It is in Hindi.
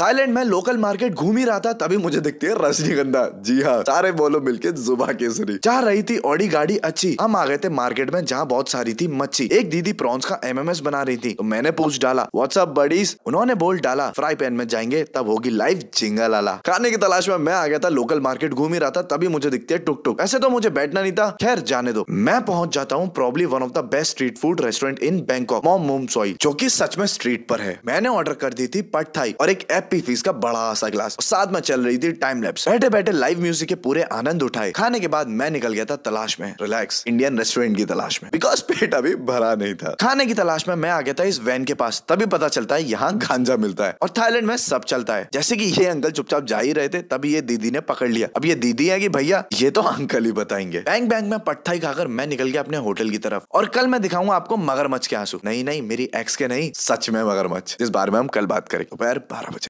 थाईलैंड में लोकल मार्केट घूम ही रहा था तभी मुझे दिखती है रजनीगंधा जी हाँ सारे बोलो मिलके जुबा केसरी चाह रही थी ऑडी गाड़ी अच्छी हम आ गए थे मार्केट में जहाँ बहुत सारी थी मच्छी एक दीदी प्रॉन्स का एमएमएस बना रही थी तो मैंने पूछ डाला व्हाट्सअप बडीज उन्होंने बोल डाला फ्राई पैन में जाएंगे तब होगी लाइव झिंगा लाला खाने की तलाश में मैं आ गया था लोकल मार्केट घूम ही रहा था तभी मुझे दिखती है टुक टुक ऐसे तो मुझे बैठना नहीं था खैर जाने दो मैं पहुंच जाता हूँ probably one of the best street food restaurant in Bangkok mom mom सोई जो की सच में स्ट्रीट पर है मैंने ऑर्डर कर दी थी पट थाई और एक एप हैप्पी फीस का बड़ा सा ग्लास साथ में चल रही थी टाइम लैप्स बैठे बैठे लाइव म्यूजिक के पूरे आनंद उठाए खाने के बाद मैं निकल गया था तलाश में रिलैक्स इंडियन रेस्टोरेंट की तलाश में बिकॉज पेट अभी भरा नहीं था खाने की तलाश में मैं आ गया था इस वैन के पास तभी पता चलता है यहाँ गांजा मिलता है और थाईलैंड में सब चलता है जैसे की ये अंकल चुपचाप जा ही रहे थे तभी ये दीदी ने पकड़ लिया अब ये दीदी है की भैया ये तो अंकल ही बताएंगे बैंक बैंक में ही खाकर मैं निकल गया अपने होटल की तरफ और कल मैं दिखाऊंगा आपको मगरमच्छ के आंसू नहीं नहीं मेरी एक्स के नहीं सच में मगरमच्छ इस बारे में हम कल बात करेंगे दोपहर बारह बजे